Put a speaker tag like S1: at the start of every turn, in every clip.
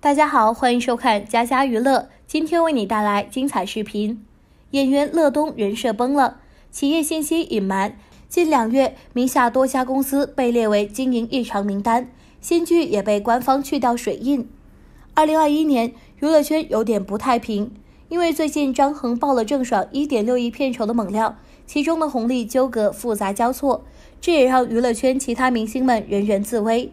S1: 大家好，欢迎收看家家娱乐，今天为你带来精彩视频。演员乐东人设崩了，企业信息隐瞒，近两月名下多家公司被列为经营异常名单，新剧也被官方去掉水印。二零二一年，娱乐圈有点不太平。因为最近张恒爆了郑爽一点六亿片酬的猛料，其中的红利纠葛复杂交错，这也让娱乐圈其他明星们人人自危。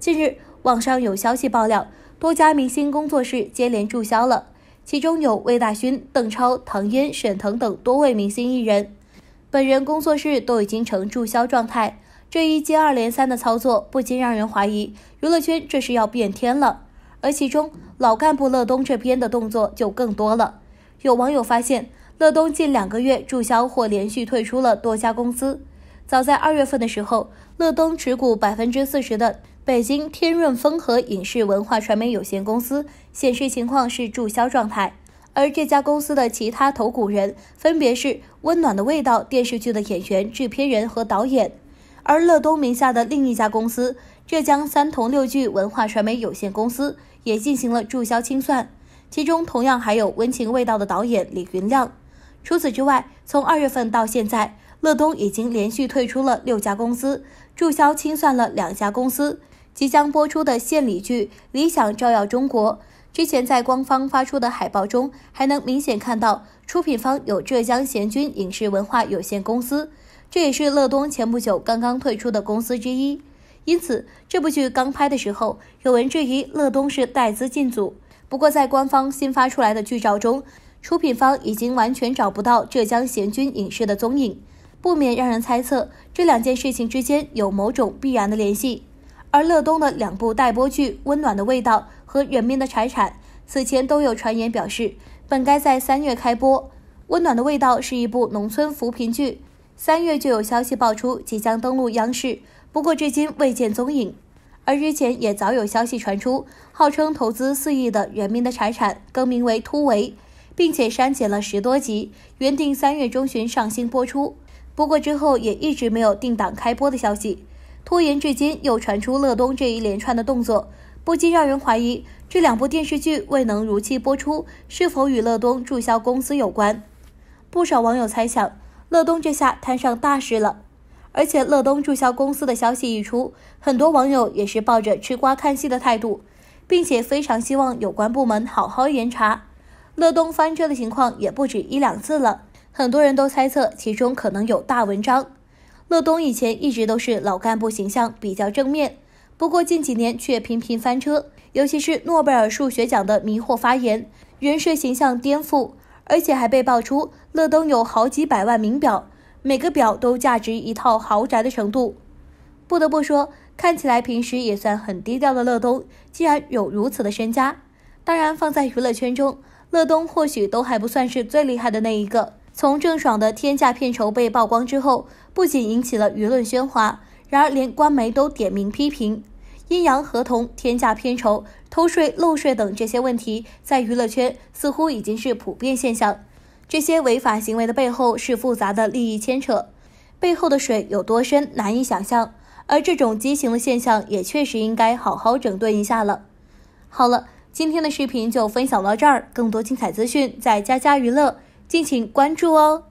S1: 近日，网上有消息爆料，多家明星工作室接连注销了，其中有魏大勋、邓超、唐嫣、沈腾等多位明星艺人，本人工作室都已经呈注销状态。这一接二连三的操作，不禁让人怀疑，娱乐圈这是要变天了。而其中老干部乐东这边的动作就更多了。有网友发现，乐东近两个月注销或连续退出了多家公司。早在二月份的时候，乐东持股百分之四十的北京天润丰和影视文化传媒有限公司，显示情况是注销状态。而这家公司的其他投股人分别是《温暖的味道》电视剧的演员、制片人和导演。而乐东名下的另一家公司。浙江三同六聚文化传媒有限公司也进行了注销清算，其中同样还有《温情味道》的导演李云亮。除此之外，从二月份到现在，乐东已经连续退出了六家公司，注销清算了两家公司。即将播出的献礼剧《理想照耀中国》，之前在官方发出的海报中，还能明显看到出品方有浙江贤君影视文化有限公司，这也是乐东前不久刚刚退出的公司之一。因此，这部剧刚拍的时候，有人质疑乐东是带资进组。不过，在官方新发出来的剧照中，出品方已经完全找不到浙江贤君影视的踪影，不免让人猜测这两件事情之间有某种必然的联系。而乐东的两部待播剧《温暖的味道》和《人民的财产》，此前都有传言表示，本该在三月开播。《温暖的味道》是一部农村扶贫剧，三月就有消息爆出即将登陆央视。不过至今未见踪影，而日前也早有消息传出，号称投资四亿的《人民的财产》更名为《突围》，并且删减了十多集，原定三月中旬上新播出。不过之后也一直没有定档开播的消息，拖延至今又传出乐东这一连串的动作，不禁让人怀疑这两部电视剧未能如期播出，是否与乐东注销公司有关？不少网友猜想，乐东这下摊上大事了。而且乐东注销公司的消息一出，很多网友也是抱着吃瓜看戏的态度，并且非常希望有关部门好好严查。乐东翻车的情况也不止一两次了，很多人都猜测其中可能有大文章。乐东以前一直都是老干部形象比较正面，不过近几年却频频翻车，尤其是诺贝尔数学奖的迷惑发言，人设形象颠覆，而且还被爆出乐东有好几百万名表。每个表都价值一套豪宅的程度，不得不说，看起来平时也算很低调的乐东，竟然有如此的身家。当然，放在娱乐圈中，乐东或许都还不算是最厉害的那一个。从郑爽的天价片酬被曝光之后，不仅引起了舆论喧哗，然而连官媒都点名批评，阴阳合同、天价片酬、偷税漏税等这些问题，在娱乐圈似乎已经是普遍现象。这些违法行为的背后是复杂的利益牵扯，背后的水有多深难以想象。而这种畸形的现象也确实应该好好整顿一下了。好了，今天的视频就分享到这儿，更多精彩资讯在佳佳娱乐，敬请关注哦。